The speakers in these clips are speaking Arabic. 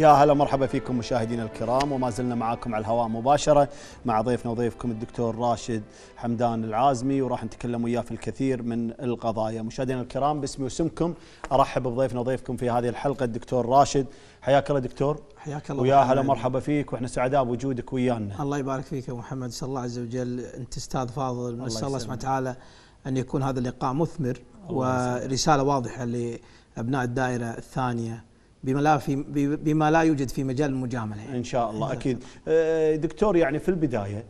يا هلا مرحبا فيكم مشاهدينا الكرام وما زلنا معاكم على الهواء مباشرة مع ضيفنا وضيفكم الدكتور راشد حمدان العازمي وراح نتكلم وياه في الكثير من القضايا مشاهدينا الكرام باسمي واسمكم أرحب بضيفنا وضيفكم في هذه الحلقة الدكتور راشد حياك الله دكتور حياك الله ويا هلا مرحبا فيك واحنا سعداء بوجودك ويانا الله يبارك فيك يا محمد صلى الله عز وجل انت استاذ فاضل نسال الله سبحانه وتعالى ان يكون هذا اللقاء مثمر ورساله واضحه لابناء الدائره الثانيه بما لا في بما لا يوجد في مجال المجامله يعني. ان شاء الله اكيد آه، دكتور يعني في البدايه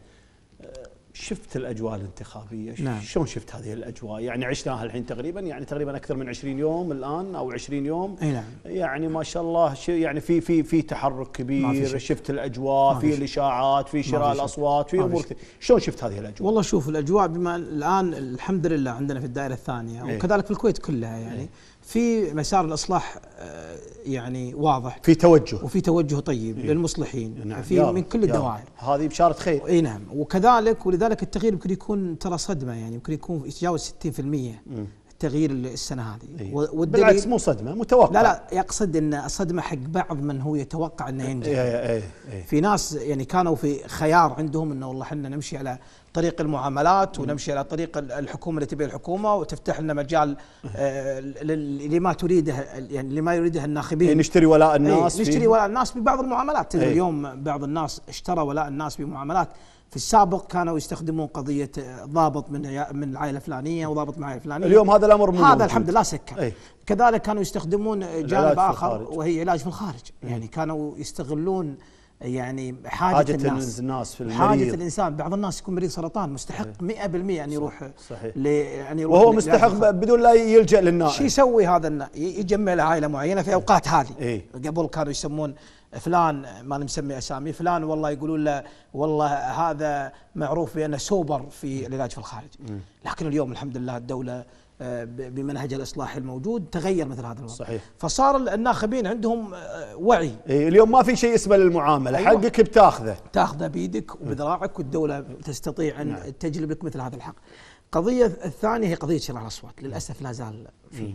آه، شفت الاجواء الانتخابيه نعم. شلون شفت هذه الاجواء يعني عشناها الحين تقريبا يعني تقريبا اكثر من 20 يوم الان او 20 يوم اي نعم. يعني ما شاء الله يعني في في في تحرك كبير في شفت الاجواء في, في الاشاعات في شراء في الاصوات في امور شلون شفت هذه الاجواء والله شوف الاجواء بما الان الحمد لله عندنا في الدائره الثانيه إيه. وكذلك في الكويت كلها يعني ايه. في مسار الاصلاح آه، يعني واضح في توجه وفي توجه طيب إيه؟ للمصلحين نعم في من كل الدوائر هذه بشاره خير اي نعم وكذلك ولذلك التغيير يمكن يكون ترى صدمه يعني يمكن يكون يتجاوز 60% مم. تغيير السنه هذه إيه؟ والدليل بالعكس مو صدمه متوقع لا لا يقصد ان الصدمه حق بعض من هو يتوقع انه ينجح إيه،, إيه إيه إيه في ناس يعني كانوا في خيار عندهم انه والله احنا نمشي على طريق المعاملات ونمشي على طريق الحكومه اللي تبيها الحكومه وتفتح لنا مجال آه لما تريده يعني لما يريده الناخبين إيه نشتري ولاء إيه، الناس إيه نشتري ولاء الناس ببعض المعاملات إيه اليوم بعض الناس اشترى ولاء الناس بمعاملات في السابق كانوا يستخدمون قضيه آه، ضابط من من العائله الفلانيه وضابط من العائله الفلانيه اليوم هذا الامر هذا موجود. الحمد لله سكر أي. كذلك كانوا يستخدمون جانب اخر وهي علاج في الخارج م. إيه. يعني كانوا يستغلون يعني حاجة, حاجة الناس, الناس في المريض حاجة الإنسان بعض الناس يكون مريض سرطان مستحق 100% أن يعني يروح صحيح ل... يعني يروح وهو مستحق بدون لا يلجأ للنائب شو يسوي هذا النائب يجمع له عائلة معينة في إيه. أوقات هذه إيه؟ قبل كانوا يسمون فلان ما نسمي أسامي فلان والله يقولون له والله هذا معروف بأنه سوبر في العلاج في الخارج م. لكن اليوم الحمد لله الدولة بمنهج الاصلاح الموجود تغير مثل هذا الوضع صحيح فصار الناخبين عندهم آه، وعي إيه، اليوم ما في شيء اسمه للمعامله أيوة حقك بتاخذه تاخذه بيدك وبذراعك والدوله تستطيع ان نعم. تجلبك مثل هذا الحق القضيه الثانيه هي قضيه شراء الاصوات للاسف لا زال في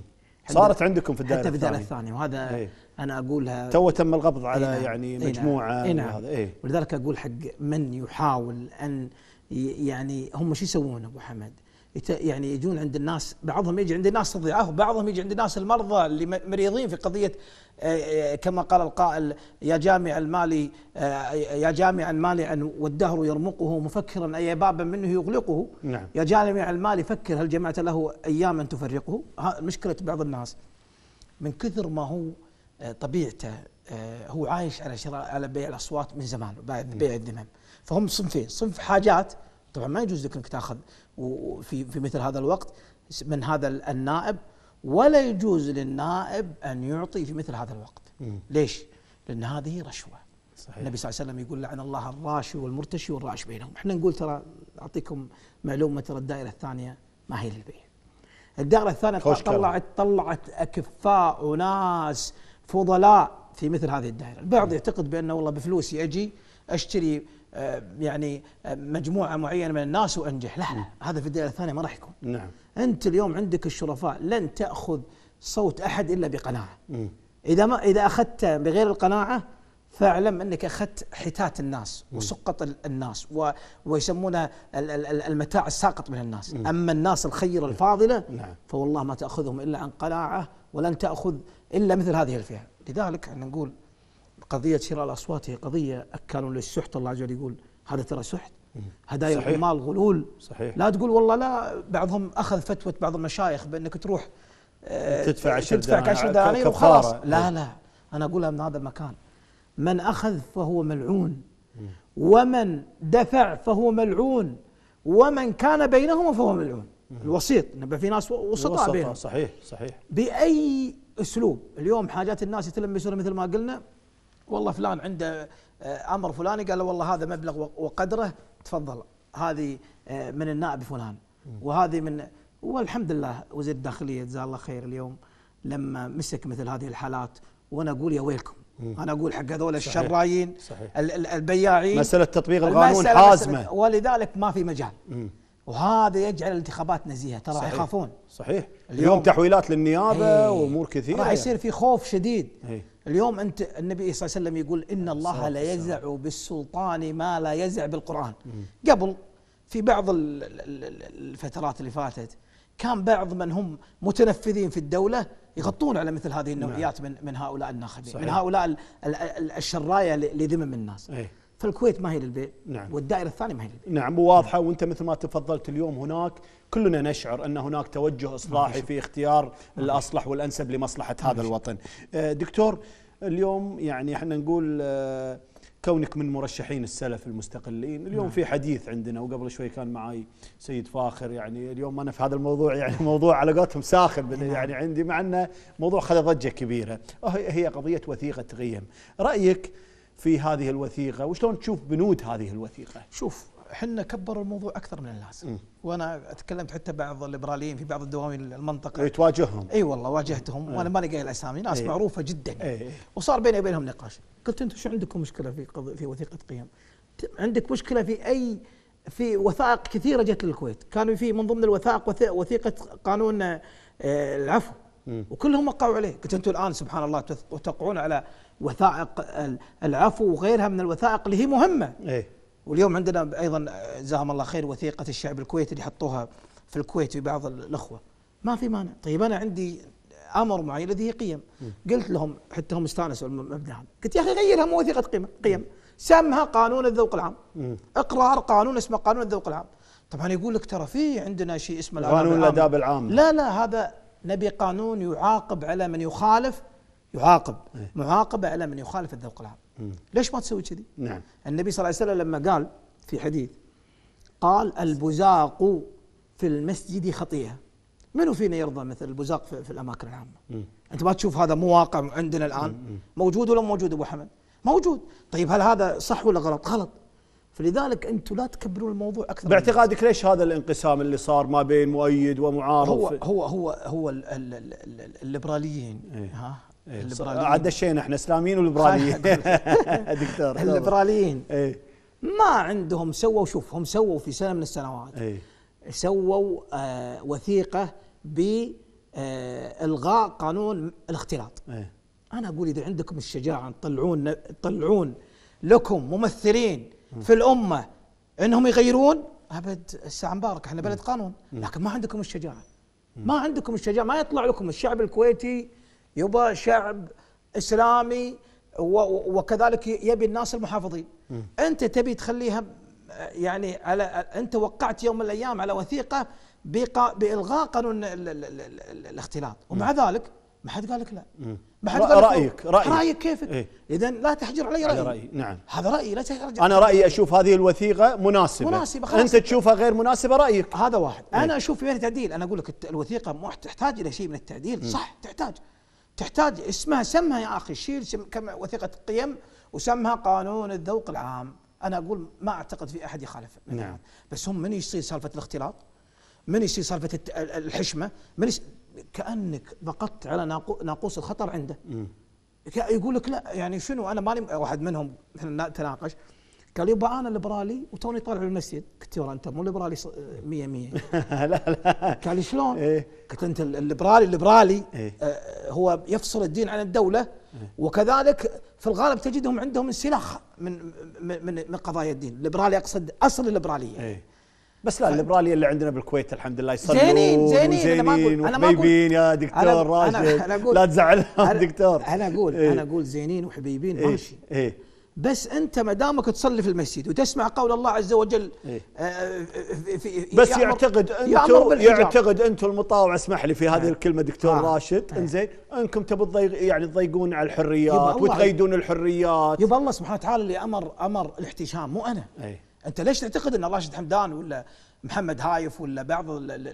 صارت عندكم في الدائره حتى في الدائره الثانيه وهذا أيه انا اقولها تو تم القبض على إيه نعم. يعني إيه نعم. مجموعه إيه نعم وهذا إيه ولذلك اقول حق من يحاول ان يعني هم شو يسوون ابو حمد؟ يعني يجون عند الناس بعضهم يجي عند الناس الضعاف وبعضهم يجي عند الناس المرضى اللي مريضين في قضيه آه، آه، كما قال القائل يا جامع المال آه، يا جامعا مالعا والدهر يرمقه مفكرا اي بابا منه يغلقه نعم. يا جامع المال فكر هل جمعت له اياما تفرقه مشكله بعض الناس من كثر ما هو طبيعته هو عايش على شراء على بيع الاصوات من زمان نعم. بيع الذمم فهم صنفين صنف حاجات طبعا ما يجوز لك انك تاخذ في في مثل هذا الوقت من هذا النائب ولا يجوز للنائب ان يعطي في مثل هذا الوقت. م. ليش؟ لان هذه رشوه. صحيح. النبي صلى الله عليه وسلم يقول لعن الله الراشي والمرتشي والراش بينهم، احنا نقول ترى اعطيكم معلومه ترى الدائره الثانيه ما هي للبيع. الدائره الثانيه طلعت طلعت اكفاء وناس فضلاء في مثل هذه الدائره، البعض يعتقد بانه والله بفلوسي اجي اشتري آه، يعني آه، مجموعه معينه من الناس وانجح لا لا نعم. هذا في الدائره الثانيه ما راح يكون نعم انت اليوم عندك الشرفاء لن تاخذ صوت احد الا بقناعه م. اذا ما اذا اخذت بغير القناعه فاعلم انك اخذت حتات الناس وسقط الناس و... ويسمونها المتاع الساقط من الناس م. اما الناس الخيره الفاضله نعم. فوالله ما تاخذهم الا عن قناعه ولن تاخذ الا مثل هذه الفئه لذلك احنا نقول قضيه شراء الاصوات هي قضيه اكلوا للسحت الله عز وجل يقول هذا ترى سحت هدايا صحيح. غلول صحيح لا تقول والله لا بعضهم اخذ فتوة بعض المشايخ بانك تروح آه، تدفع 10 تدفع 10 دنانير وخلاص لا لا انا اقولها من هذا المكان من اخذ فهو ملعون ومن دفع فهو ملعون ومن كان بينهما فهو ملعون الوسيط نبقى في ناس وسطاء بينهم صحيح صحيح باي اسلوب اليوم حاجات الناس يتلمسونها مثل ما قلنا والله فلان عنده آه، امر فلاني قال والله هذا مبلغ وقدره تفضل هذه آه، من النائب فلان وهذه من والحمد لله وزير الداخليه جزاه الله خير اليوم لما مسك مثل هذه الحالات وانا اقول يا ويلكم انا اقول حق هذول الشرايين البياعين مساله تطبيق القانون حازمه ولذلك ما في مجال وهذا يجعل الانتخابات نزيهه ترى صحيح. يخافون صحيح اليوم, اليوم تحويلات للنيابه إيه. وامور كثيره راح يصير يعني. في خوف شديد هي. إيه. اليوم انت النبي صلى الله عليه وسلم يقول ان الله لا يزع بالسلطان ما لا يزع بالقران قبل في بعض الفترات اللي فاتت كان بعض من هم متنفذين في الدوله يغطون على مثل هذه النوعيات نعم. من من هؤلاء الناخبين صحيح. من هؤلاء الشرايه لذمم الناس أيه فالكويت ما هي للبيع نعم والدائره الثانيه ما هي للبيع نعم وواضحه نعم. وانت مثل ما تفضلت اليوم هناك كلنا نشعر ان هناك توجه اصلاحي في اختيار الاصلح والانسب لمصلحه هذا الوطن آه، دكتور اليوم يعني احنا نقول آه، كونك من مرشحين السلف المستقلين اليوم نعم. في حديث عندنا وقبل شوي كان معي سيد فاخر يعني اليوم انا في هذا الموضوع يعني موضوع على قولتهم ساخن نعم. يعني عندي مع انه موضوع خذ ضجه كبيره أه، هي قضيه وثيقه غيم رايك في هذه الوثيقه وشلون تشوف بنود هذه الوثيقه شوف احنا كبروا الموضوع اكثر من اللازم وانا تكلمت حتى بعض الليبراليين في بعض الدواوين المنطقه إيه، تواجههم اي والله واجهتهم م. وانا ما قايل الاسامي ناس أي. معروفه جدا أي. وصار بيني وبينهم نقاش قلت انتم شو عندكم مشكله في قض... في وثيقه قيم عندك مشكله في اي في وثائق كثيره جت للكويت كانوا في من ضمن الوثائق وثيقه قانون آه، العفو وكلهم وقعوا عليه قلت انتم الان سبحان الله وتقعون على وثائق العفو وغيرها من الوثائق اللي هي مهمه إيه؟ واليوم عندنا ايضا جزاهم الله خير وثيقه الشعب الكويتي اللي حطوها في الكويت في بعض الاخوه ما في مانع طيب انا عندي امر معين الذي هي قيم قلت لهم حتى هم استانسوا المبنى هذا قلت يا اخي غيرها مو وثيقه قيم قيم سمها قانون الذوق العام اقرار قانون اسمه قانون الذوق العام طبعا يقول لك ترى في عندنا شيء اسمه قانون الاداب العام لا لا هذا نبي قانون يعاقب على من يخالف يعاقب إيه. معاقبه على من يخالف الذوق العام ليش ما تسوي كذي؟ نعم النبي صلى الله عليه وسلم لما قال في حديث قال البزاق في المسجد خطيئه منو فينا يرضى مثل البزاق في, في الاماكن العامه؟ مم. انت ما تشوف هذا مو واقع عندنا الان؟ مم. موجود ولا موجود ابو حمد؟ موجود، طيب هل هذا صح ولا غلط؟ غلط. فلذلك انتم لا تكبرون الموضوع اكثر باعتقادك ليش هذا الانقسام اللي صار ما بين مؤيد ومعارض؟ هو هو هو هو الليبراليين إيه. ها إيه، عاد دشينا احنا اسلاميين والليبراليين دكتور الليبراليين إيه. ما عندهم سووا شوف هم سووا في سنه من السنوات إيه. سووا آه وثيقه بالغاء آه، قانون الاختلاط انا اقول اذا عندكم الشجاعه تطلعون تطلعون لكم ممثلين في الامه انهم يغيرون ابد الساعه مبارك احنا بلد قانون لكن ما عندكم الشجاعه ما عندكم الشجاعه ما يطلع لكم الشعب الكويتي يبى شعب اسلامي وكذلك يبي الناس المحافظين انت تبي تخليها يعني على انت وقعت يوم من الايام على وثيقه بالغاء قانون الاختلاط نعم. ومع ذلك ما حد قال لك لا ما حد قال رايك رايك رايك كيفك إيه؟ اذا لا تحجر علي رايي رأيي نعم هذا رايي لا تحجر انا رايي اشوف هذه الوثيقه مناسبه مناسبه خلاص انت تشوفها غير مناسبه رايك هذا واحد إيه؟ انا اشوف فيها تعديل انا اقول لك الوثيقه مو تحتاج الى شيء من التعديل صح تحتاج تحتاج اسمها سمها يا اخي شيل كم وثيقه القيم وسمها قانون الذوق العام انا اقول ما اعتقد في احد يخالف نعم بس هم من يصير سالفه الاختلاط من يصير سالفه الحشمه من يش... كانك ضغطت على ناقوس الخطر عنده يقول لك لا يعني شنو انا ماني واحد منهم احنا نتناقش قال يبا انا ليبرالي وتوني طالع من المسجد قلت له انت مو ليبرالي 100 100 لا لا قال لي شلون؟ إيه. قلت انت الليبرالي الليبرالي إيه. آه، هو يفصل الدين عن الدوله إيه. وكذلك في الغالب تجدهم عندهم انسلاخ من من من, قضايا الدين، الليبرالي اقصد اصل الليبراليه بس لا الليبراليه اللي عندنا بالكويت الحمد لله يصلون زينين زينين, زينين انا ما اقول انا يا دكتور أنا راشد أنا أنا أقول لا تزعلهم دكتور انا اقول إيه؟ انا اقول زينين وحبيبين ماشي إيه؟ بس انت ما دامك تصلي في المسجد وتسمع قول الله عز وجل إيه؟ آه، آه، في بس يعتقد انتم يعتقد انتم المطاوع اسمح لي في هذه آه. الكلمه دكتور آه راشد آه انزين انكم تبوا تضيق يعني تضيقون على الحريات وتغيدون الحريات يبقى الله سبحانه وتعالى اللي امر امر الاحتشام مو انا إيه؟ انت ليش تعتقد ان راشد حمدان ولا محمد هايف ولا بعض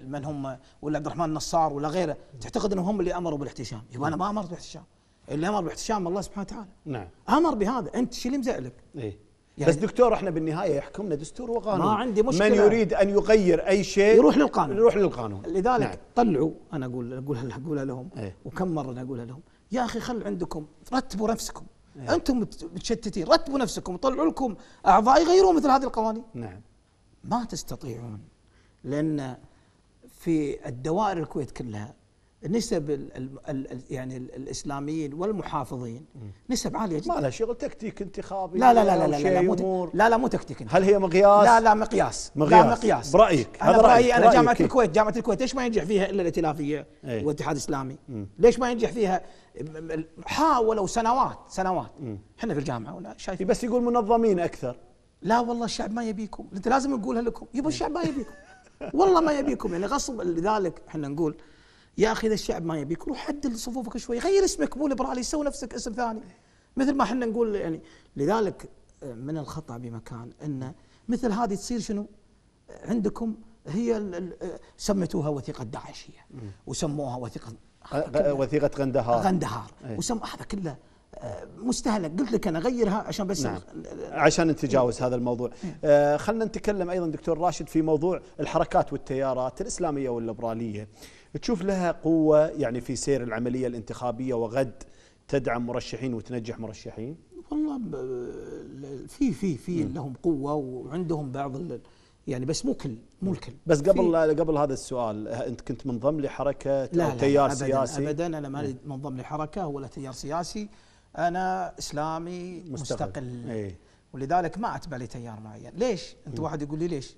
من هم ولا عبد الرحمن النصار ولا غيره تعتقد انهم هم اللي امروا بالاحتشام يبقى انا ما امرت بالاحتشام اللي امر باحتشام الله سبحانه وتعالى نعم امر بهذا انت شو اللي مزعلك؟ ايه يعني بس دكتور احنا بالنهايه يحكمنا دستور وقانون ما عندي مشكله من يريد ان يغير اي شيء يروح للقانون يروح للقانون لذلك نعم. طلعوا انا اقول اقولها اقولها لهم ايه؟ وكم مره انا اقولها لهم يا اخي خل عندكم رتبوا نفسكم ايه؟ انتم متشتتين رتبوا نفسكم وطلعوا لكم اعضاء يغيرون مثل هذه القوانين نعم ما تستطيعون لان في الدوائر الكويت كلها نسب ال ال ال يعني الاسلاميين والمحافظين نسب عاليه جدا ما لها شغل تكتيك انتخابي لا لا لا لا لا لا, لا, لا, لا مو تكتيك انتخابي هل هي مقياس؟ لا لا مقياس مقياس لا مقياس برايك هذا رايي رأيك انا جامعه رأيك الكويت جامعه الكويت ليش ما ينجح فيها الا الائتلافيه ايه؟ والاتحاد الاسلامي؟ ليش ما ينجح فيها حاولوا سنوات سنوات احنا في الجامعه ولا شايفين إيه، بس يقول منظمين اكثر لا والله الشعب ما يبيكم انت لازم نقولها لكم يبا إيه. الشعب ما يبيكم والله ما يبيكم يعني غصب لذلك احنا نقول يا اخي اذا الشعب ما يبيك روح عدل صفوفك شوي غير اسمك مو ليبرالي سوي نفسك اسم ثاني مثل ما احنا نقول يعني لذلك آه، من الخطا بمكان ان مثل هذه تصير شنو؟ عندكم هي آه، سميتوها وثيقه داعشيه وسموها وثيقه آه، وثيقه غندهار غندهار ايه وسم هذا كله مستهلك قلت لك انا غيرها عشان بس نعم. عشان نتجاوز إيه. هذا الموضوع إيه. آه خلينا نتكلم ايضا دكتور راشد في موضوع الحركات والتيارات الاسلاميه والليبراليه تشوف لها قوة يعني في سير العملية الانتخابية وغد تدعم مرشحين وتنجح مرشحين؟ والله في في في لهم قوة وعندهم بعض يعني بس مو كل مو الكل بس قبل قبل هذا السؤال انت كنت منضم لحركه لا أو تيار لا أبداً سياسي ابدا انا ما منضم لحركه ولا تيار سياسي انا اسلامي مستقل, مستقل. ايه ولذلك ما اتبع لتيار معين ليش انت واحد يقول لي ليش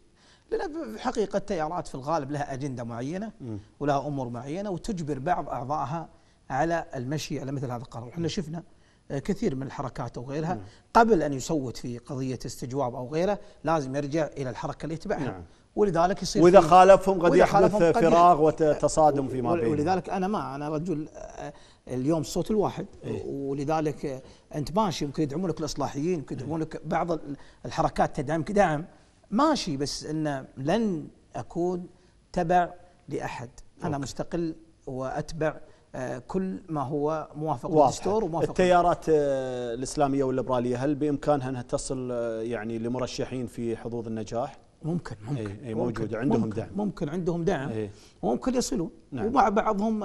لأن في حقيقة التيارات في الغالب لها أجندة معينة ولها أمور معينة وتجبر بعض أعضائها على المشي على مثل هذا القرار احنا شفنا آه، كثير من الحركات أو غيرها قبل أن يصوت في قضية استجواب أو غيره لازم يرجع إلى الحركة اللي يتبعها نعم. ولذلك يصير واذا خالفهم قد يحدث فراغ وتصادم فيما بينهم ولذلك انا ما انا رجل آه، اليوم الصوت الواحد إيه. ولذلك آه، انت ماشي يمكن يدعمونك الاصلاحيين يمكن إيه. يدعمونك بعض الحركات تدعمك دعم ماشي بس انه لن اكون تبع لاحد انا أوكي. مستقل واتبع آه، كل ما هو موافق للدستور وموافق التيارات آه، الاسلاميه والليبراليه هل بامكانها انها تصل آه، يعني لمرشحين في حظوظ النجاح؟ ممكن ممكن أي أي موجود ممكن عندهم ممكن دعم ممكن عندهم دعم إيه. وممكن يصلون نعم. ومع بعضهم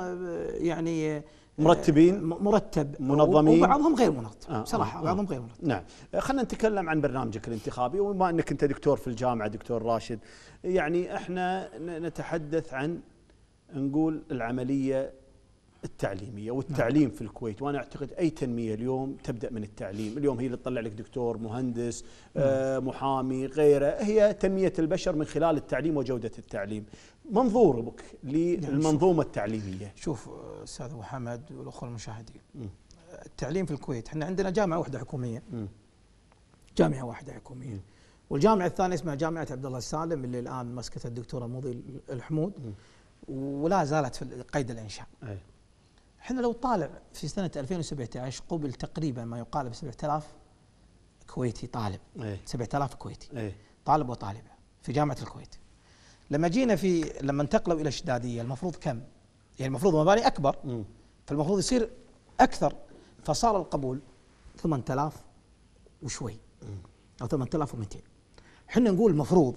يعني مرتبين مرتب منظمين وبعضهم غير منظم آه صراحه آه بعضهم آه. غير منظم نعم آه، خلينا نتكلم عن برنامجك الانتخابي وبما انك انت دكتور في الجامعه دكتور راشد يعني احنا نتحدث عن نقول العمليه التعليميه والتعليم نعم. في الكويت وانا اعتقد اي تنميه اليوم تبدا من التعليم، اليوم هي اللي تطلع لك دكتور، مهندس، آه، نعم. آه، محامي، غيره، هي تنميه البشر من خلال التعليم وجوده التعليم، منظورك للمنظومة التعليمية شوف أستاذ محمد والأخوة المشاهدين التعليم في الكويت احنا عندنا جامعة واحدة حكومية جامعة واحدة حكومية والجامعة الثانية اسمها جامعة عبد الله السالم اللي الآن مسكتها الدكتورة مضي الحمود ولا زالت في قيد الإنشاء احنا لو طالع في سنة 2017 قبل تقريبا ما يقارب 7000 كويتي طالب 7000 كويتي طالب وطالبة في جامعة الكويت لما جينا في لما انتقلوا الى الشداديه المفروض كم؟ يعني المفروض مباني اكبر م. فالمفروض يصير اكثر فصار القبول 8000 وشوي م. او 8200 احنا نقول المفروض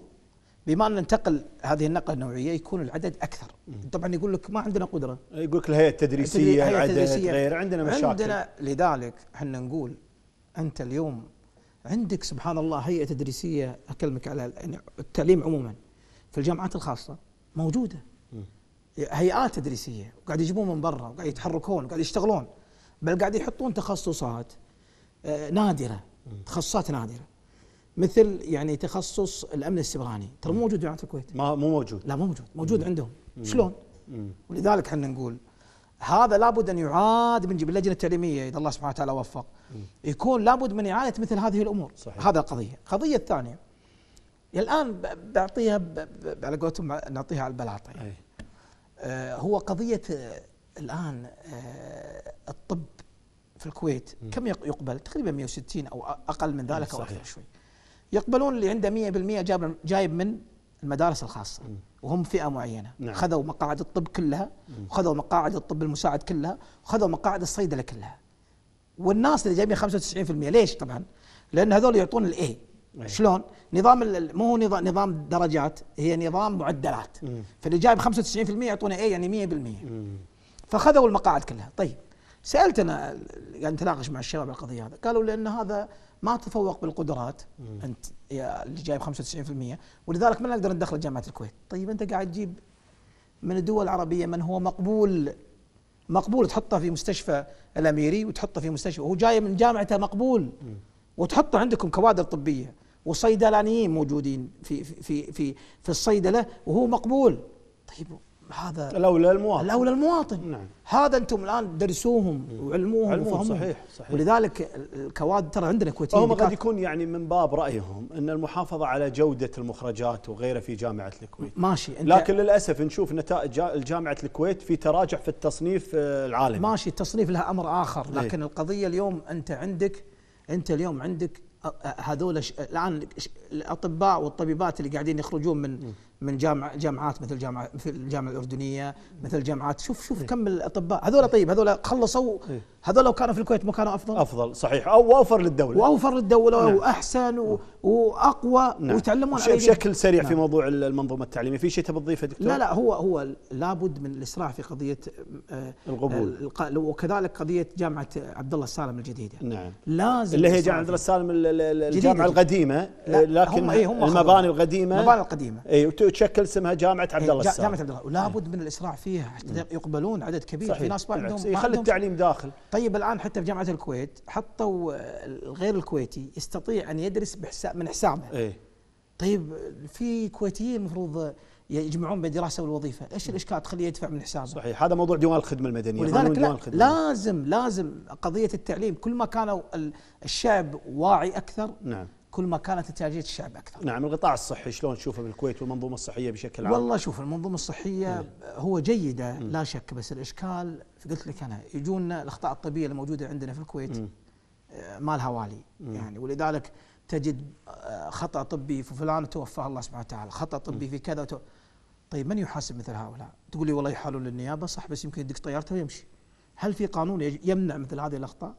بما ان ننتقل هذه النقله النوعيه يكون العدد اكثر م. طبعا يقول لك ما عندنا قدره يقول لك الهيئه التدريسيه العدد غير عندنا مشاكل عندنا لذلك احنا نقول انت اليوم عندك سبحان الله هيئه تدريسيه اكلمك على التعليم عموما في الجامعات الخاصة موجودة هيئات تدريسية وقاعد يجيبون من برا وقاعد يتحركون وقاعد يشتغلون بل قاعد يحطون تخصصات آه، نادرة تخصصات نادرة مثل يعني تخصص الامن السبراني ترى مو موجود في جامعه الكويت ما مو موجود لا مو موجود موجود عندهم شلون ولذلك احنا نقول هذا لابد ان يعاد من اللجنه التعليميه اذا الله سبحانه وتعالى وفق يكون لابد من اعاده مثل هذه الامور صحيح. هذا قضيه القضيه الثانيه الان بعطيها على قولتهم نعطيها على البلاطه يعني. آه، هو قضيه آه، الان آه، الطب في الكويت م. كم يقبل؟ تقريبا 160 او اقل من ذلك او اكثر شوي. يقبلون اللي عنده 100% جاب جايب من المدارس الخاصه م. وهم فئه معينه نعم. خذوا مقاعد الطب كلها وخذوا مقاعد الطب المساعد كلها وخذوا مقاعد الصيدله كلها. والناس اللي جايبين 95% ليش طبعا؟ لان هذول يعطون الاي أيه. شلون؟ نظام مو هو نظام درجات هي نظام معدلات مم. فاللي جايب 95% يعطونه اي يعني 100% مم. فخذوا المقاعد كلها طيب سالت انا قاعد نتناقش مع الشباب القضيه هذا قالوا لان هذا ما تفوق بالقدرات مم. انت يا اللي جايب 95% ولذلك ما نقدر ندخل جامعه الكويت طيب انت قاعد تجيب من الدول العربيه من هو مقبول مقبول تحطه في مستشفى الاميري وتحطه في مستشفى وهو جاي من جامعته مقبول مم. وتحطوا عندكم كوادر طبيه وصيدلانيين موجودين في في في في الصيدله وهو مقبول طيب هذا الاولى المواطن الاولى المواطن نعم هذا انتم الان درسوهم وعلموهم علموهم صحيح صحيح ولذلك الكوادر ترى عندنا كويتيين هم قد يكون يعني من باب رايهم ان المحافظه على جوده المخرجات وغيره في جامعه الكويت ماشي انت لكن للاسف نشوف نتائج جامعه الكويت في تراجع في التصنيف آه، العالمي ماشي التصنيف لها امر اخر إيه. لكن القضيه اليوم انت عندك انت اليوم عندك آه، هذول الان الاطباء والطبيبات اللي قاعدين يخرجون من من جامع جامعات مثل جامعة مثل الجامعة الأردنية مثل جامعات شوف شوف إيه. كم الأطباء هذول طيب هذول خلصوا إيه. هذول لو كانوا في الكويت ما كانوا أفضل أفضل صحيح أو وأوفر للدولة وأوفر للدولة نعم. وأحسن و... نعم. وأقوى نعم. ويتعلمون عليه بشكل سريع نعم. في موضوع المنظومة التعليمية في شيء تبي تضيفه دكتور؟ لا لا هو هو لابد من الإسراع في قضية آه القبول آه، وكذلك قضية جامعة عبد الله السالم الجديدة نعم لازم اللي هي جامعة عبد الله السالم الجامعة القديمة لكن هم, إيه هم المباني القديمة المباني القديمة اي تشكل اسمها جامعه عبد الله إيه، السالم جامعه عبد الله ولابد من الاسراع فيها حتى يقبلون عدد كبير صحيح. في ناس ما عندهم يخلي التعليم داخل طيب الان حتى في جامعه الكويت حطوا الغير آه، الكويتي يستطيع ان يدرس بحساب من حسابه ايه طيب في كويتيين المفروض آه، يجمعون بين الدراسه والوظيفه، ايش الاشكال تخليه يدفع من حسابه؟ صحيح هذا موضوع ديوان الخدمه المدنيه ولذلك لا الخدمة. لازم لازم قضيه التعليم كل ما كانوا الشعب واعي اكثر نعم كل ما كانت انتاجيه الشعب اكثر. نعم القطاع الصحي شلون تشوفه بالكويت والمنظومه الصحيه بشكل عام؟ والله شوف المنظومه الصحيه هو جيده لا شك بس الاشكال قلت لك انا يجونا الاخطاء الطبيه الموجوده عندنا في الكويت آه، ما لها والي يعني ولذلك تجد آه، خطا طبي في فلان توفاه الله سبحانه وتعالى، خطا طبي في كذا وتو... طيب من يحاسب مثل هؤلاء؟ تقول لي والله يحالون للنيابه صح بس يمكن يدق طيارته ويمشي. هل في قانون يمنع مثل هذه الاخطاء؟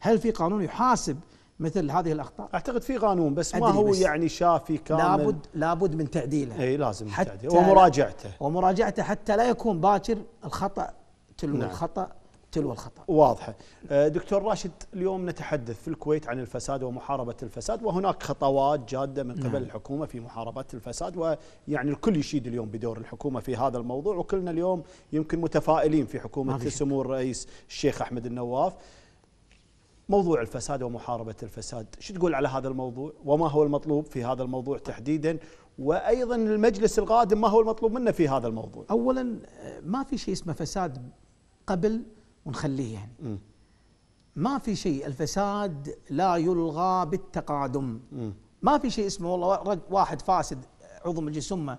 هل في قانون يحاسب مثل هذه الاخطاء اعتقد في قانون بس ما هو بس يعني شافي كامل لابد لابد من تعديله اي لازم حتى تعديله ومراجعته ومراجعته حتى لا يكون باكر الخطا تلو نعم. الخطا تلو الخطا واضحه آه، دكتور راشد اليوم نتحدث في الكويت عن الفساد ومحاربه الفساد وهناك خطوات جاده من قبل نعم. الحكومه في محاربه الفساد ويعني الكل يشيد اليوم بدور الحكومه في هذا الموضوع وكلنا اليوم يمكن متفائلين في حكومه سمو الرئيس الشيخ احمد النواف موضوع الفساد ومحاربة الفساد شو تقول على هذا الموضوع وما هو المطلوب في هذا الموضوع تحديدا وأيضا المجلس القادم ما هو المطلوب منه في هذا الموضوع أولا آه، ما في شيء اسمه فساد قبل ونخليه يعني م. ما في شيء الفساد لا يلغى بالتقادم م. ما في شيء اسمه والله واحد فاسد عضو مجلس امه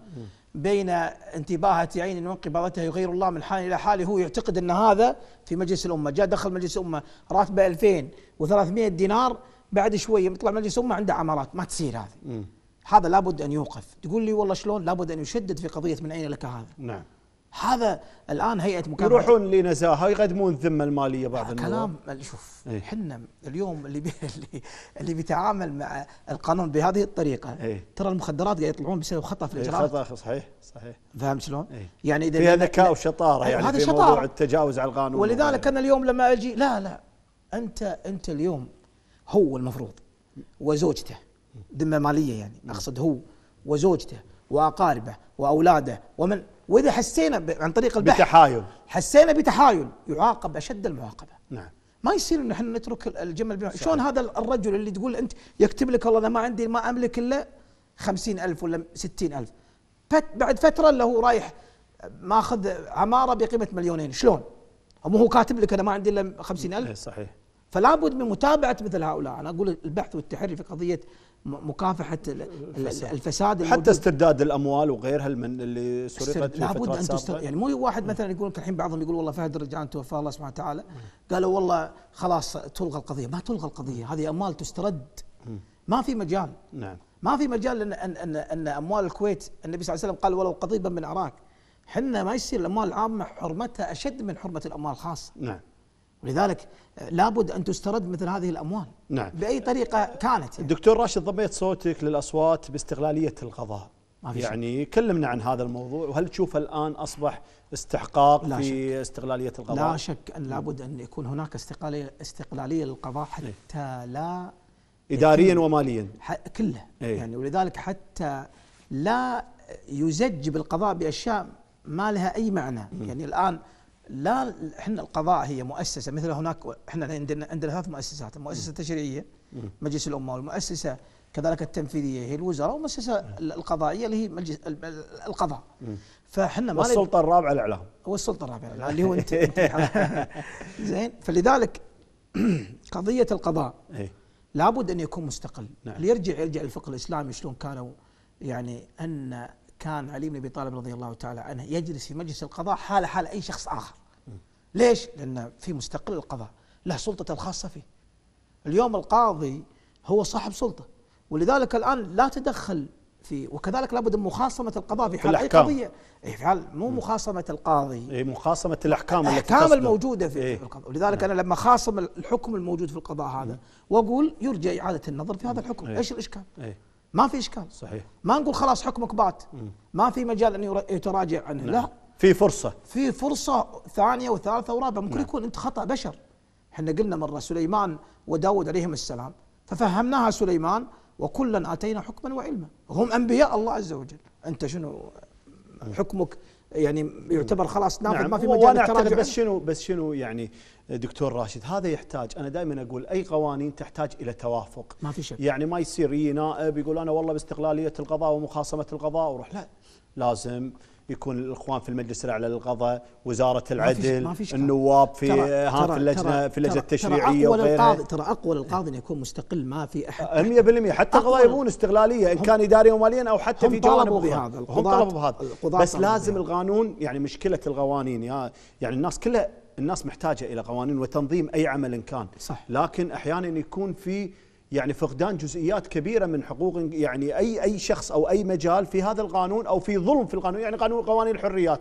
بين انتباهة عين وانقباضتها يغير الله من حال إلى حال هو يعتقد أن هذا في مجلس الأمة جاء دخل مجلس الأمة راتبه 2300 دينار بعد شوية يطلع مجلس الأمة عنده عمارات ما تصير هذه هذا لابد أن يوقف تقول لي والله شلون لابد أن يشدد في قضية من أين لك هذا نعم هذا الان هيئه مكافحه يروحون لنزاهه يقدمون الذمه الماليه بعض كلام شوف احنا ايه؟ اليوم اللي بي اللي, اللي بيتعامل مع القانون بهذه الطريقه ايه؟ ترى المخدرات قاعد يطلعون بسبب إيه، خطا في الاجراءات ايه خطا صحيح صحيح فهمت شلون؟ ايه؟ يعني اذا فيها ذكاء وشطاره إيه، يعني هذا في شطارة موضوع التجاوز على القانون ولذلك انا اليوم لما اجي لا لا انت انت اليوم هو المفروض وزوجته ذمه ماليه يعني اقصد هو وزوجته واقاربه واولاده ومن واذا حسينا عن طريق البحث بتحايل حسينا بتحايل يعاقب اشد المعاقبه نعم ما يصير ان احنا نترك الجمل شلون هذا الرجل اللي تقول انت يكتب لك والله انا ما عندي ما املك الا خمسين ألف ولا ستين ألف بعد فترة اللي هو رايح ماخذ عمارة بقيمة مليونين شلون مو هو كاتب لك أنا ما عندي إلا خمسين ألف إيه، صحيح فلا بد من متابعة مثل هؤلاء أنا أقول البحث والتحري في قضية مكافحه الفساد حتى استرداد الاموال وغيرها من اللي سرقت لابد ان تسترد يعني مو واحد مثلا يقول لك الحين بعضهم يقول والله فهد الرجعان توفاه الله سبحانه وتعالى قالوا والله خلاص تلغى القضيه ما تلغى القضيه هذه اموال تسترد ما في مجال نعم ما في مجال ان ان ان, أن اموال الكويت النبي صلى الله عليه وسلم قال ولو قضيبا من عراك حنا ما يصير الاموال العامه حرمتها اشد من حرمه الاموال الخاصه نعم ولذلك لابد ان تسترد مثل هذه الاموال نعم باي طريقه كانت يعني. دكتور راشد ضبيت صوتك للاصوات باستغلاليه القضاء ما في يعني شك. كلمنا عن هذا الموضوع وهل تشوف الان اصبح استحقاق لا في شك. استغلاليه القضاء لا شك ان لابد ان يكون هناك استقلاليه استقلاليه للقضاء إيه. حتى لا اداريا وماليا كله ايه؟ يعني ولذلك حتى لا يزج بالقضاء باشياء ما لها اي معنى م. يعني الان لا احنا القضاء هي مؤسسه مثل هناك احنا عندنا عندنا ثلاث مؤسسات، المؤسسه التشريعيه مجلس الامه والمؤسسه كذلك التنفيذيه هي الوزراء والمؤسسه القضائيه اللي هي مجلس القضاء. فاحنا ما والسلطه الرابعه الاعلام. والسلطه الرابعه الاعلام اللي هو انت, انت زين فلذلك قضيه القضاء إيه. لابد ان يكون مستقل. نعم. اللي يرجع يرجع للفقه الاسلامي شلون كانوا يعني ان كان علي بن ابي طالب رضي الله تعالى عنه يجلس في مجلس القضاء حال حال اي شخص اخر ليش؟ لأن في مستقل القضاء له سلطته الخاصة فيه اليوم القاضي هو صاحب سلطة ولذلك الآن لا تدخل في وكذلك لابد من مخاصمة القضاء في حال أي قضية اي في حال مو مخاصمة القاضي اي مخاصمة الأحكام الأحكام الموجودة في, إيه؟ في القضاء ولذلك نعم. أنا لما خاصم الحكم الموجود في القضاء هذا وأقول يرجى إعادة النظر في هذا الحكم إيه؟ إيش الإشكال؟ إيه؟ ما في اشكال صحيح ما نقول خلاص حكمك بات ما في مجال انه يتراجع عنه نعم. لا في فرصه في فرصه ثانيه وثالثه ورابعه ممكن نعم. يكون انت خطا بشر احنا قلنا مره سليمان وداود عليهم السلام ففهمناها سليمان وكلا اتينا حكما وعلما هم انبياء الله عز وجل انت شنو حكمك يعني يعتبر خلاص ناخذ نعم ما في مجال التراجع بس شنو بس شنو يعني دكتور راشد هذا يحتاج انا دائما اقول اي قوانين تحتاج الى توافق ما في شك يعني ما يصير يجي نائب يقول انا والله باستقلاليه القضاء ومخاصمه القضاء وروح لا لازم يكون الاخوان في المجلس الاعلى للقضاء وزاره العدل ما فيش النواب في ترى في اللجنه في اللجنه التشريعيه ترى وغيرها القاضي ترى اقوى للقاضي ان يكون مستقل ما في احد 100% حتى القضاء يبون استقلاليه ان كان اداريا وماليا او حتى في جوانب بهذا هم طلبوا بهذا بس لازم القانون يعني مشكله القوانين يا يعني الناس كلها الناس محتاجه الى قوانين وتنظيم اي عمل كان صح لكن احيانا يكون في يعني فقدان جزئيات كبيره من حقوق يعني اي اي شخص او اي مجال في هذا القانون او في ظلم في القانون يعني قانون قوانين الحريات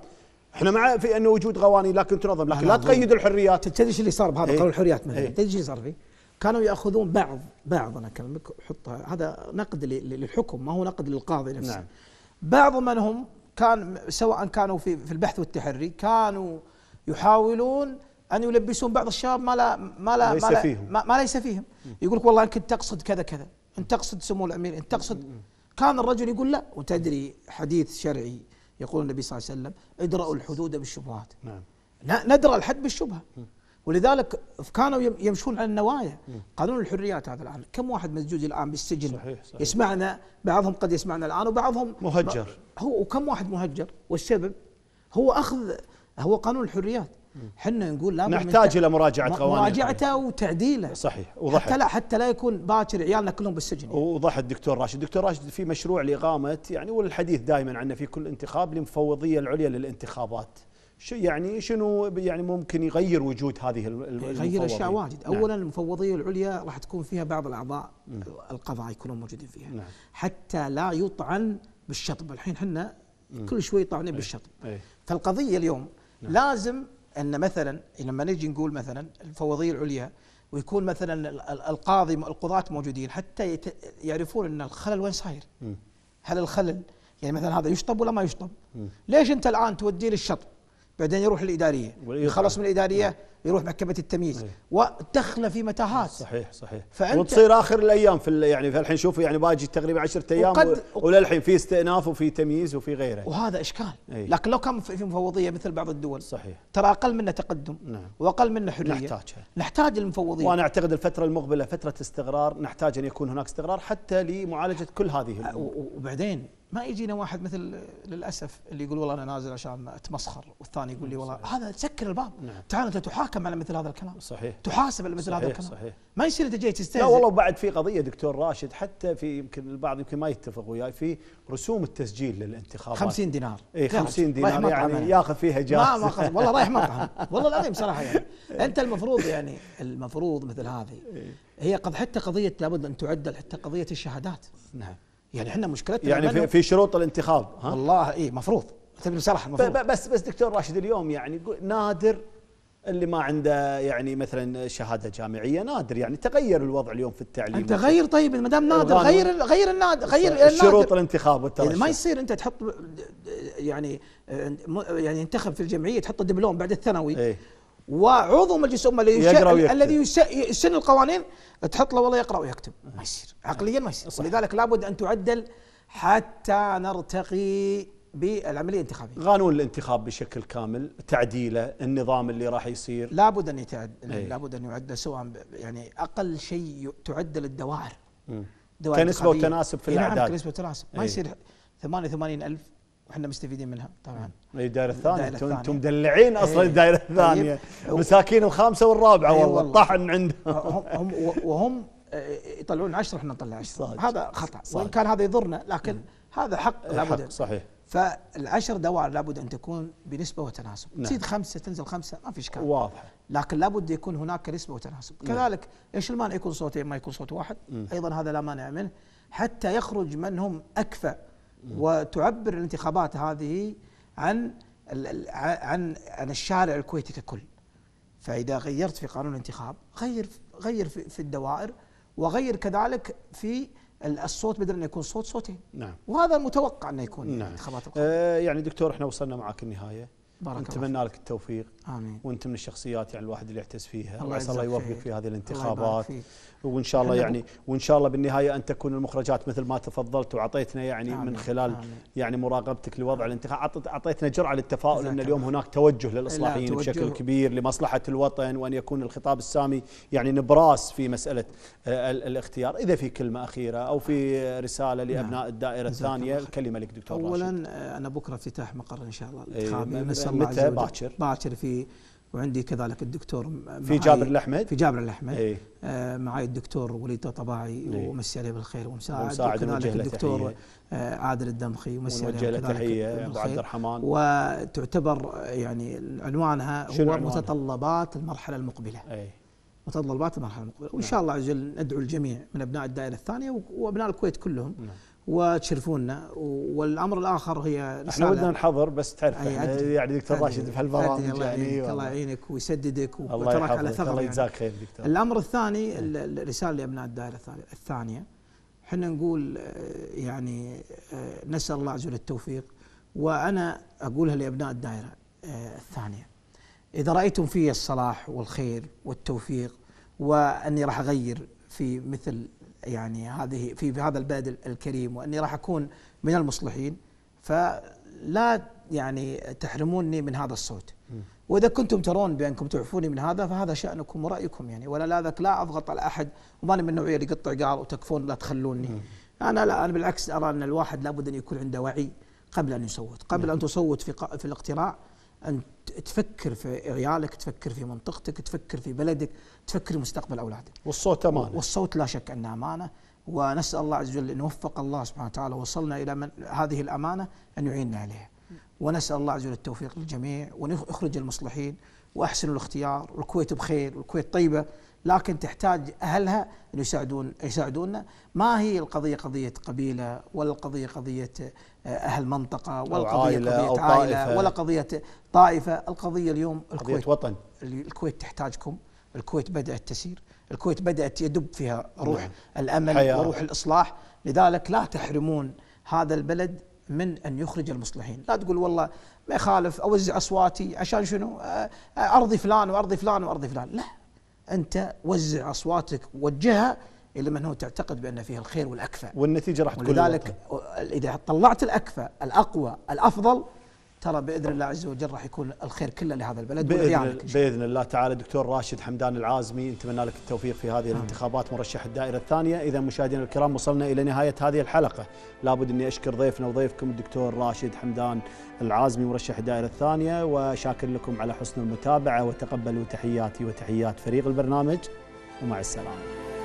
احنا مع في انه وجود قوانين لكن تنظم لكن لا تقيد الحريات تدري ايش اللي صار بهذا إيه. قانون الحريات مثلا إيه. تدري ايش اللي صار فيه؟ كانوا ياخذون بعض بعض انا اكلمك حطها هذا نقد للحكم ما هو نقد للقاضي نفسه نعم. بعض من هم كان سواء كانوا في في البحث والتحري كانوا يحاولون ان يلبسون بعض الشباب ما لا ما لا ليس ما, لا فيهم. ما, ليس فيهم يقول لك والله انت تقصد كذا كذا انت تقصد سمو الامير انت تقصد كان الرجل يقول لا وتدري حديث شرعي يقول النبي صلى الله عليه وسلم ادرأوا الحدود بالشبهات نعم ندرأ الحد بالشبهه ولذلك كانوا يمشون على النوايا قانون الحريات هذا الان كم واحد مسجون الان بالسجن صحيح صحيح يسمعنا بعضهم قد يسمعنا الان وبعضهم مهجر هو وكم واحد مهجر والسبب هو اخذ هو قانون الحريات احنا نقول لابد نحتاج الى مراجعه قوانين مراجعته وتعديله صحيح وضح حتى لا حتى لا يكون باكر عيالنا كلهم بالسجن يعني. وضح الدكتور راشد الدكتور راشد في مشروع لاقامه يعني والحديث دائما عنه في كل انتخاب للمفوضيه العليا للانتخابات شو يعني شنو يعني ممكن يغير وجود هذه المفوضيه يغير اشياء واجد، نعم. اولا المفوضيه العليا راح تكون فيها بعض الاعضاء القضاء يكونون موجودين فيها نعم. حتى لا يطعن بالشطب، الحين احنا كل شوي طعنين إيه. بالشطب. أي. فالقضيه اليوم نعم. لازم أن مثلا لما نجي نقول مثلا الفوضية العليا ويكون مثلا القاضي القضاة موجودين حتى يعرفون أن الخلل وين صاير هل الخلل يعني مثلا هذا يشطب ولا ما يشطب ليش أنت الآن توديه للشطب بعدين يروح الإدارية يخلص من الإدارية نعم. يروح محكمه التمييز أيه. في متاهات صحيح صحيح فأنت وتصير اخر الايام في يعني الحين شوفوا يعني باجي تقريبا 10 ايام وقد وللحين في استئناف وفي تمييز وفي غيره وهذا اشكال أيه. لكن لو كان في مفوضيه مثل بعض الدول صحيح ترى اقل منا تقدم نعم. واقل منا حريه نحتاجها نحتاج المفوضيه وانا اعتقد الفتره المقبله فتره استقرار نحتاج ان يكون هناك استقرار حتى لمعالجه كل هذه أه، الامور وبعدين ما يجينا واحد مثل للاسف اللي يقول والله انا نازل عشان اتمسخر والثاني يقول لي نعم، والله هذا سكر الباب نعم. تعال انت تحاكم تحاكم على مثل هذا الكلام صحيح تحاسب على مثل صحيح هذا الكلام صحيح ما يصير انت جاي تستهزئ لا والله وبعد في قضيه دكتور راشد حتى في يمكن البعض يمكن ما يتفق وياي في رسوم التسجيل للانتخابات 50 دينار اي 50 دينار يعني ياخذ فيها جاز ما ما والله رايح مطعم والله العظيم صراحه يعني انت المفروض يعني المفروض مثل هذه إيه. هي قد حتى قضيه لابد ان تعدل حتى قضيه الشهادات نعم يعني احنا مشكلتنا يعني في, في شروط الانتخاب ها والله اي مفروض تبي طيب، صراحه المفروض بس بس دكتور راشد اليوم يعني نادر اللي ما عنده يعني مثلا شهاده جامعيه نادر يعني تغير الوضع اليوم في التعليم انت غير طيب ما دام نادر غير غير النادر غير النادر شروط الانتخاب والترشح يعني ما يصير انت تحط يعني يعني ينتخب في الجمعيه تحط الدبلوم بعد الثانوي ايه وعضو مجلس الامه الذي يسن القوانين تحط له والله يقرا ويكتب ما يصير عقليا ما يصير ولذلك لابد ان تعدل حتى نرتقي بالعمليه الانتخابيه. قانون الانتخاب بشكل كامل، تعديله، النظام اللي راح يصير لابد ان يتعد أي. لابد ان يعد سواء يعني اقل شيء تعدل الدوائر. دوائر كنسبه وتناسب في إيه نعم، الاعداد. نعم كنسبه وتناسب، ما إيه. يصير 88000 واحنا مستفيدين منها طبعا الدائره إيه، الثانيه انتم مدلعين اصلا ايه الدائره الثانيه طيب. ايه؟ مساكين الخامسه والرابعه ايه والله طحن عندهم هم وهم يطلعون 10 احنا نطلع 10 هذا خطا وان كان هذا يضرنا لكن هذا حق لابد صحيح فالعشر دوائر لابد ان تكون بنسبه وتناسب نعم. تزيد خمسه تنزل خمسه ما في اشكال واضح لكن لابد يكون هناك نسبه وتناسب نعم. كذلك ايش المانع يكون صوتين ما يكون صوت واحد م. ايضا هذا لا مانع منه حتى يخرج من هم اكفأ وتعبر الانتخابات هذه عن عن عن الشارع الكويتي ككل فاذا غيرت في قانون الانتخاب غير غير في الدوائر وغير كذلك في الصوت بدل أن يكون صوت صوتين نعم وهذا المتوقع أنه يكون نعم. انتخابات القادمة آه يعني دكتور احنا وصلنا معك النهاية نتمنى لك التوفيق امين وانت من الشخصيات يعني الواحد اللي يعتز فيها الله, الله يوفقك في هذه الانتخابات الله وان شاء الله يعني وان شاء الله بالنهايه ان تكون المخرجات مثل ما تفضلت وعطيتنا يعني آمين من خلال آمين يعني مراقبتك لوضع الانتخاب اعطيتنا جرعه للتفاؤل ان اليوم هناك توجه للاصلاحيين بشكل كبير لمصلحه الوطن وان يكون الخطاب السامي يعني نبراس في مساله آه، الاختيار اذا في كلمه اخيره او في رساله نعم. لابناء الدائره الثانيه كلمه لك دكتور اولا راشد. آه، انا بكره افتتاح مقر ان شاء الله الانتخابي إيه، متى باكر باكر في وعندي كذلك الدكتور في جابر الاحمد في جابر الاحمد ايه آه، معي الدكتور وليد طباعي ايه ومسي عليه بالخير ومساعد, وكذلك الدكتور تحية آه، عادل الدمخي ومسي عليه له تحيه ابو عبد الرحمن وتعتبر يعني عنوانها هو عنوانها؟ متطلبات المرحله المقبله ايه متطلبات المرحله المقبله وان نعم. شاء الله عز وجل ندعو الجميع من ابناء الدائره الثانيه وابناء الكويت كلهم نعم وتشرفونا والامر الاخر هي احنا ودنا نحضر بس تعرف يعني دكتور راشد في هالبرامج الله يعينك الله يعينك ويسددك وتراك على ثغر الله يعني. يجزاك يعني خير دكتور الامر الثاني إيه. الرساله لابناء الدائره الثانيه احنا نقول آه، يعني آه، نسال الله عز وجل التوفيق وانا اقولها لابناء الدائره آه، الثانيه اذا رايتم في الصلاح والخير والتوفيق واني راح اغير في مثل يعني هذه في هذا البلد الكريم واني راح اكون من المصلحين فلا يعني تحرموني من هذا الصوت واذا كنتم ترون بانكم تعفوني من هذا فهذا شانكم ورايكم يعني ولا لا لا اضغط على احد وماني من النوعيه اللي قطع قال وتكفون لا تخلوني انا لا انا بالعكس ارى ان الواحد لابد ان يكون عنده وعي قبل ان يصوت قبل نعم. ان تصوت في في الاقتراع أن تفكر في عيالك تفكر في منطقتك تفكر في بلدك تفكر في مستقبل أولادك والصوت أمانة والصوت لا شك أنه أمانة ونسأل الله عز وجل أن يوفق الله سبحانه وتعالى وصلنا إلى من هذه الأمانة أن يعيننا عليها ونسأل الله عز وجل التوفيق للجميع ونخرج المصلحين وأحسن الاختيار والكويت بخير والكويت طيبة لكن تحتاج اهلها ان يساعدون يساعدونا ما هي القضيه قضيه قبيله ولا القضيه قضيه آه، اهل منطقه ولا قضيه عائلة قضيه أو عائله ولا قضيه طائفه القضيه اليوم الكويت قضية وطن الكويت تحتاجكم الكويت بدات تسير الكويت بدات يدب فيها روح مم. نعم. الامل حياة. وروح الاصلاح لذلك لا تحرمون هذا البلد من ان يخرج المصلحين، لا تقول والله ما يخالف اوزع اصواتي عشان شنو؟ آه، آه، ارضي فلان وارضي فلان وارضي فلان، لا أنت وزع أصواتك وجهها إلى من هو تعتقد بأن فيه الخير والأكفى والنتيجة راح تكون ولذلك إذا طلعت الأكفى الأقوى الأفضل ترى باذن الله عز وجل راح يكون الخير كله لهذا البلد باذن, بإذن الله تعالى دكتور راشد حمدان العازمي نتمنى لك التوفيق في هذه الانتخابات مرشح الدائره الثانيه اذا مشاهدينا الكرام وصلنا الى نهايه هذه الحلقه لابد اني اشكر ضيفنا وضيفكم الدكتور راشد حمدان العازمي مرشح الدائره الثانيه وشاكر لكم على حسن المتابعه وتقبلوا تحياتي وتحيات فريق البرنامج ومع السلامه